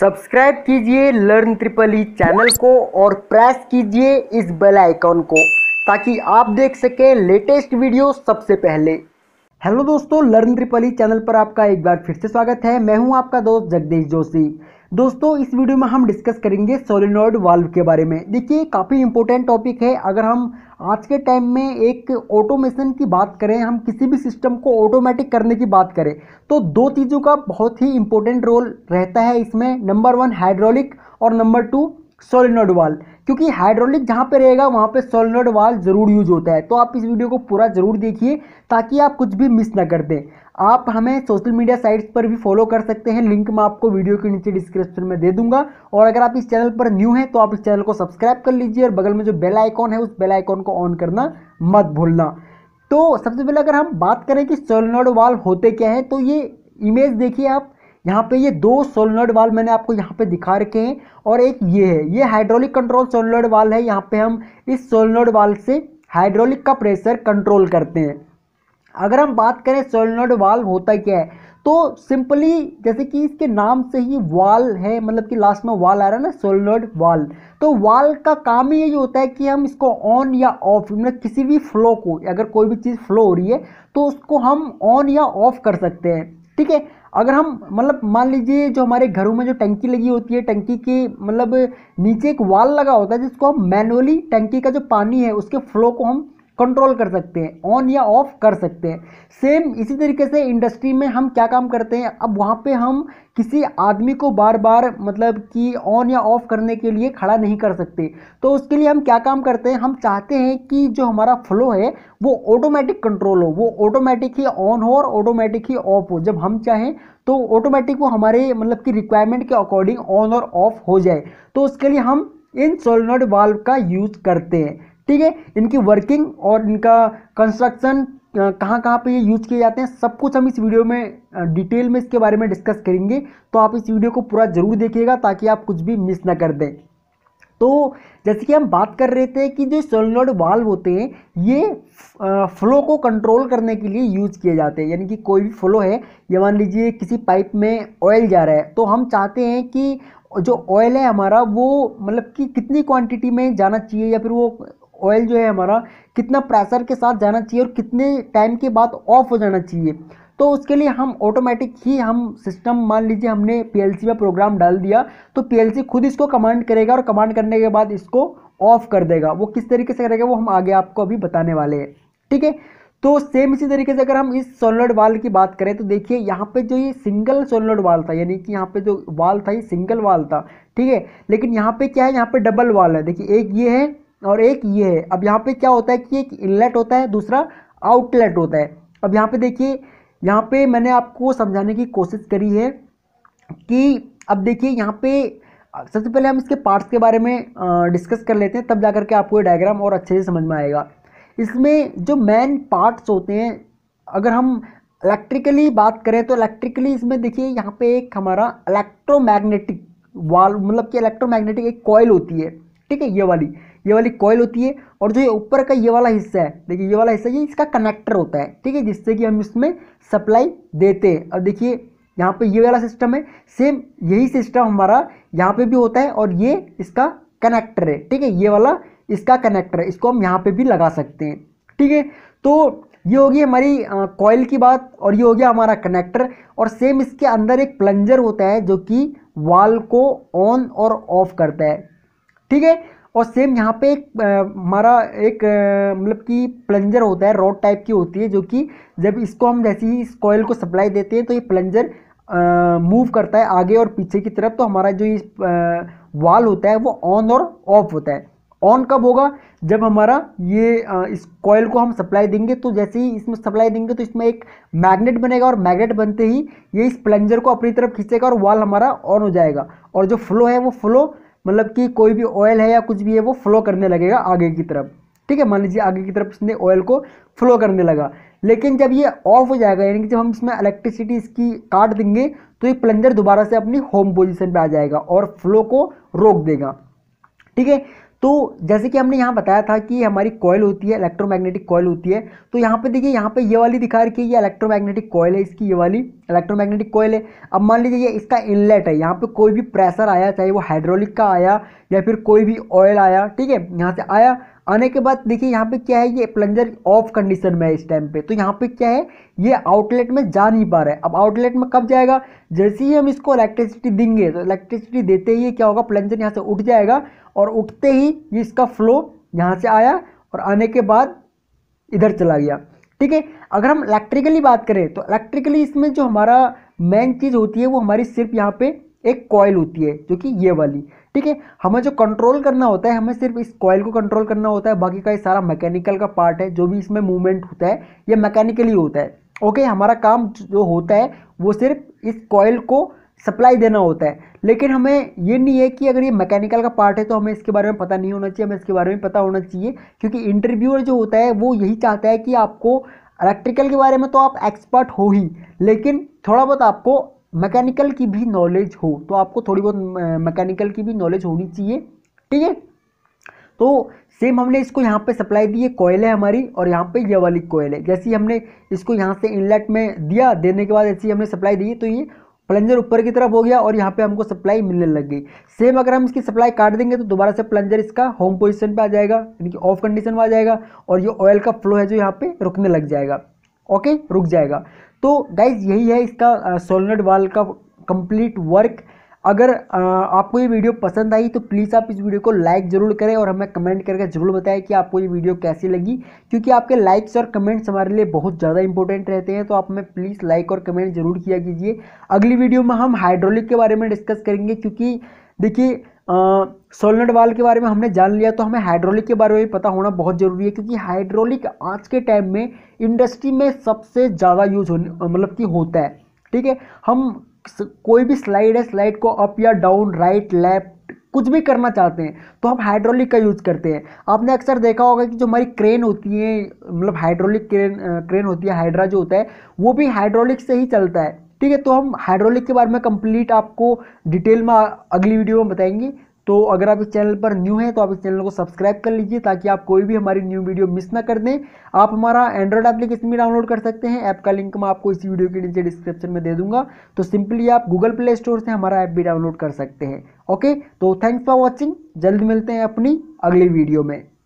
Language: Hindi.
सब्सक्राइब कीजिए लर्न ट्रिपल ई चैनल को और प्रेस कीजिए इस बेल आइकॉन को ताकि आप देख सकें लेटेस्ट वीडियो सबसे पहले हेलो दोस्तों लर्न ट्रिपल ई चैनल पर आपका एक बार फिर से स्वागत है मैं हूं आपका दोस्त जगदीश जोशी दोस्तों इस वीडियो में हम डिस्कस करेंगे सोलिनॉइड वाल्व के बारे में देखिए काफ़ी इंपॉर्टेंट टॉपिक है अगर हम आज के टाइम में एक ऑटोमेशन की बात करें हम किसी भी सिस्टम को ऑटोमेटिक करने की बात करें तो दो चीज़ों का बहुत ही इंपॉर्टेंट रोल रहता है इसमें नंबर वन हाइड्रोलिक और नंबर टू सोलिनोड वाल क्योंकि हाइड्रोलिक जहाँ पे रहेगा वहाँ पे सोलिनोड वाल ज़रूर यूज होता है तो आप इस वीडियो को पूरा ज़रूर देखिए ताकि आप कुछ भी मिस ना कर दें आप हमें सोशल मीडिया साइट्स पर भी फॉलो कर सकते हैं लिंक मैं आपको वीडियो के नीचे डिस्क्रिप्शन में दे दूंगा और अगर आप इस चैनल पर न्यू हैं तो आप इस चैनल को सब्सक्राइब कर लीजिए और बगल में जो बेल आइकॉन है उस बेल आइकॉन को ऑन करना मत भूलना तो सबसे पहले अगर हम बात करें कि सोलिनोड वाल होते क्या हैं तो ये इमेज देखिए आप यहाँ पे ये दो सोलनोड वाल मैंने आपको यहाँ पे दिखा रखे हैं और एक ये है ये हाइड्रोलिक कंट्रोल सोलनोड वाल है यहाँ पे हम इस सोलनोड वाल से हाइड्रोलिक का प्रेशर कंट्रोल करते हैं अगर हम बात करें सोलनोड वाल्व होता क्या है तो सिंपली जैसे कि इसके नाम से ही वाल है मतलब कि लास्ट में वाल आ रहा है ना सोलनोड वाल तो वाल का काम ही यही होता है कि हम इसको ऑन या ऑफ मतलब किसी भी फ्लो को अगर कोई भी चीज़ फ्लो हो रही है तो उसको हम ऑन या ऑफ कर सकते हैं ठीक है अगर हम मतलब मान लीजिए जो हमारे घरों में जो टंकी लगी होती है टंकी के मतलब नीचे एक वाल लगा होता है जिसको हम मैनुअली टंकी का जो पानी है उसके फ्लो को हम कंट्रोल कर सकते हैं ऑन या ऑफ कर सकते हैं सेम इसी तरीके से इंडस्ट्री में हम क्या काम करते हैं अब वहाँ पे हम किसी आदमी को बार बार मतलब कि ऑन या ऑफ करने के लिए खड़ा नहीं कर सकते तो उसके लिए हम क्या काम करते हैं हम चाहते हैं कि जो हमारा फ्लो है वो ऑटोमेटिक कंट्रोल हो वो ऑटोमेटिक ही ऑन हो और ऑटोमेटिक ही ऑफ हो जब हम चाहें तो ऑटोमेटिक वो हमारे मतलब कि रिक्वायरमेंट के अकॉर्डिंग ऑन और ऑफ हो जाए तो उसके लिए हम इन सोलनोड वाल्व का यूज़ करते हैं ठीक है इनकी वर्किंग और इनका कंस्ट्रक्शन कहाँ कहाँ पे ये यूज किए जाते हैं सब कुछ हम इस वीडियो में डिटेल में इसके बारे में डिस्कस करेंगे तो आप इस वीडियो को पूरा ज़रूर देखिएगा ताकि आप कुछ भी मिस ना कर दें तो जैसे कि हम बात कर रहे थे कि जो सोलनोड वाल्व होते हैं ये फ्लो को कंट्रोल करने के लिए यूज किए जाते हैं यानी कि कोई भी फ्लो है ये मान लीजिए किसी पाइप में ऑयल जा रहा है तो हम चाहते हैं कि जो ऑयल है हमारा वो मतलब कि कितनी क्वांटिटी में जाना चाहिए या फिर वो ऑयल जो है हमारा कितना प्रेशर के साथ जाना चाहिए और कितने टाइम के बाद ऑफ हो जाना चाहिए तो उसके लिए हम ऑटोमेटिक ही हम सिस्टम मान लीजिए हमने पीएलसी में प्रोग्राम डाल दिया तो पीएलसी खुद इसको कमांड करेगा और कमांड करने के बाद इसको ऑफ कर देगा वो किस तरीके से करेगा वो हम आगे आपको अभी बताने वाले हैं ठीक है तो सेम इसी तरीके से अगर हम इस सोलोड वाल की बात करें तो देखिए यहाँ पे जो ये सिंगल सोलोड वाल था यानी कि यहाँ पे जो वाल था ये सिंगल वाल था ठीक है लेकिन यहाँ पे क्या है यहाँ पे डबल वाल है देखिए एक ये है और एक ये है अब यहाँ पे क्या होता है कि एक इनलेट होता है दूसरा आउटलेट होता है अब यहाँ पे देखिए यहाँ पे मैंने आपको समझाने की कोशिश करी है कि अब देखिए यहाँ पे सबसे पहले हम इसके पार्ट्स के बारे में डिस्कस कर लेते हैं तब जा करके आपको ये डायग्राम और अच्छे से समझ में आएगा इसमें जो मेन पार्ट्स होते हैं अगर हम इलेक्ट्रिकली बात करें तो इलेक्ट्रिकली इसमें देखिए यहाँ पे एक हमारा इलेक्ट्रोमैग्नेटिक वाल मतलब कि इलेक्ट्रोमैग्नेटिक एक कॉयल होती है ठीक है ये वाली ये वाली कॉयल होती है और जो ये ऊपर का ये वाला हिस्सा है देखिए ये वाला हिस्सा ये इसका कनेक्टर होता है ठीक है जिससे कि हम इसमें सप्लाई देते हैं अब देखिए यहाँ पे ये वाला सिस्टम है सेम यही सिस्टम हमारा यहाँ पे भी होता है और ये इसका कनेक्टर है ठीक है ये वाला इसका कनेक्टर है इसको हम यहाँ पे भी लगा सकते हैं ठीक है तो ये होगी हमारी कॉयल की बात और ये हो गया हमारा कनेक्टर और सेम इसके अंदर एक प्लंजर होता है जो कि वाल को ऑन और ऑफ करता है ठीक है और सेम यहाँ पे एक हमारा एक मतलब कि प्लंजर होता है रॉड टाइप की होती है जो कि जब इसको हम जैसे ही इस कॉयल को सप्लाई देते हैं तो ये प्लंजर मूव करता है आगे और पीछे की तरफ तो हमारा जो ये वाल होता है वो ऑन और ऑफ होता है ऑन कब होगा जब हमारा ये आ, इस कॉयल को हम सप्लाई देंगे तो जैसे ही इसमें सप्लाई देंगे तो इसमें एक मैग्नेट बनेगा और मैग्नेट बनते ही ये इस प्लंजर को अपनी तरफ खींचेगा और वाल हमारा ऑन हो जाएगा और जो फ्लो है वो फ्लो मतलब कि कोई भी ऑयल है या कुछ भी है वो फ्लो करने लगेगा आगे की तरफ ठीक है मान लीजिए आगे की तरफ इसने ऑयल को फ्लो करने लगा लेकिन जब ये ऑफ हो जाएगा यानी कि जब हम इसमें इलेक्ट्रिसिटी इसकी काट देंगे तो ये प्लंजर दोबारा से अपनी होम पोजिशन पर आ जाएगा और फ्लो को रोक देगा ठीक है तो जैसे कि हमने यहाँ बताया था कि हमारी कॉयल होती है इलेक्ट्रोमैग्नेटिक कॉयल होती है तो यहाँ पे देखिए यहाँ पे ये वाली दिखा रखी है ये इलेक्ट्रोमैग्नेटिक कॉयल है इसकी ये वाली इलेक्ट्रोमैग्नेटिक कॉयल है अब मान लीजिए ये इसका इनलेट है यहाँ पे कोई भी प्रेशर आया चाहे वो हाइड्रोलिक का आया या फिर कोई भी ऑयल आया ठीक है यहाँ से आया आने के बाद देखिए यहाँ पे क्या है ये प्लंजर ऑफ कंडीशन में है इस टाइम पे तो यहाँ पे क्या है ये आउटलेट में जा नहीं पा रहा है अब आउटलेट में कब जाएगा जैसे ही हम इसको इलेक्ट्रिसिटी देंगे तो इलेक्ट्रिसिटी देते ही क्या होगा प्लंजर यहाँ से उठ जाएगा और उठते ही ये इसका फ्लो यहाँ से आया और आने के बाद इधर चला गया ठीक है अगर हम इलेक्ट्रिकली बात करें तो इलेक्ट्रिकली इसमें जो हमारा मेन चीज़ होती है वो हमारी सिर्फ यहाँ पर एक कॉयल होती है जो कि ये वाली ठीक है हमें जो कंट्रोल करना होता है हमें सिर्फ इस कॉयल को कंट्रोल करना होता है बाकी का ये सारा मैकेनिकल का पार्ट है जो भी इसमें मूवमेंट होता है ये मैकेनिकली होता है ओके हमारा काम जो होता है वो सिर्फ इस कॉयल को सप्लाई देना होता है लेकिन हमें ये नहीं है कि अगर ये मैकेनिकल का पार्ट है तो हमें इसके बारे में पता नहीं होना चाहिए हमें इसके बारे में पता होना चाहिए क्योंकि इंटरव्यूअर जो होता है वो यही चाहता है कि आपको इलेक्ट्रिकल के बारे में तो आप एक्सपर्ट हो ही लेकिन थोड़ा बहुत आपको मैकेनिकल की भी नॉलेज हो तो आपको थोड़ी बहुत मैकेनिकल की भी नॉलेज होनी चाहिए ठीक है तो सेम हमने इसको यहाँ पे सप्लाई दी है कोयल है हमारी और यहाँ पे ये वाली कोयल है जैसी हमने इसको यहाँ से इनलेट में दिया देने के बाद ऐसी हमने सप्लाई दी है तो ये प्लंजर ऊपर की तरफ हो गया और यहाँ पे हमको सप्लाई मिलने लग गई सेम अगर हम इसकी सप्लाई काट देंगे तो दोबारा से प्लंजर इसका होम पोजिशन पर आ जाएगा यानी कि ऑफ कंडीशन में आ जाएगा और ये ऑयल का फ्लो है जो यहाँ पर रुकने लग जाएगा ओके रुक जाएगा तो गाइज यही है इसका सोलनड वाल का कंप्लीट वर्क अगर आपको ये वीडियो पसंद आई तो प्लीज़ आप इस वीडियो को लाइक ज़रूर करें और हमें कमेंट करके ज़रूर बताएं कि आपको ये वीडियो कैसी लगी क्योंकि आपके लाइक्स और कमेंट्स हमारे लिए बहुत ज़्यादा इंपॉर्टेंट रहते हैं तो आप हमें प्लीज़ लाइक और कमेंट ज़रूर किया कीजिए अगली वीडियो में हम हाइड्रोलिक के बारे में डिस्कस करेंगे क्योंकि देखिए सोलनट वाल के बारे में हमने जान लिया तो हमें हाइड्रोलिक के बारे में भी पता होना बहुत ज़रूरी है क्योंकि हाइड्रोलिक आज के टाइम में इंडस्ट्री में सबसे ज़्यादा यूज होने मतलब कि होता है ठीक है हम कोई भी स्लाइड है स्लाइड को अप या डाउन राइट लेफ्ट कुछ भी करना चाहते हैं तो हम हाइड्रोलिक का यूज़ करते हैं आपने अक्सर देखा होगा कि जो हमारी क्रेन होती है मतलब हाइड्रोलिक क्रेन क्रेन होती है हाइड्रा जो होता है वो भी हाइड्रोलिक से ही चलता है ठीक है तो हम हाइड्रोलिक के बारे में कंप्लीट आपको डिटेल में अगली वीडियो में बताएंगे तो अगर आप इस चैनल पर न्यू हैं तो आप इस चैनल को सब्सक्राइब कर लीजिए ताकि आप कोई भी हमारी न्यू वीडियो मिस ना कर दें आप हमारा एंड्रॉयड एप्लीकेशन भी डाउनलोड कर सकते हैं ऐप का लिंक मैं आपको इसी वीडियो के नीचे डिस्क्रिप्शन में दे दूंगा तो सिंपली आप गूगल प्ले स्टोर से हमारा ऐप भी डाउनलोड कर सकते हैं ओके तो थैंक्स फॉर वॉचिंग जल्द मिलते हैं अपनी अगली वीडियो में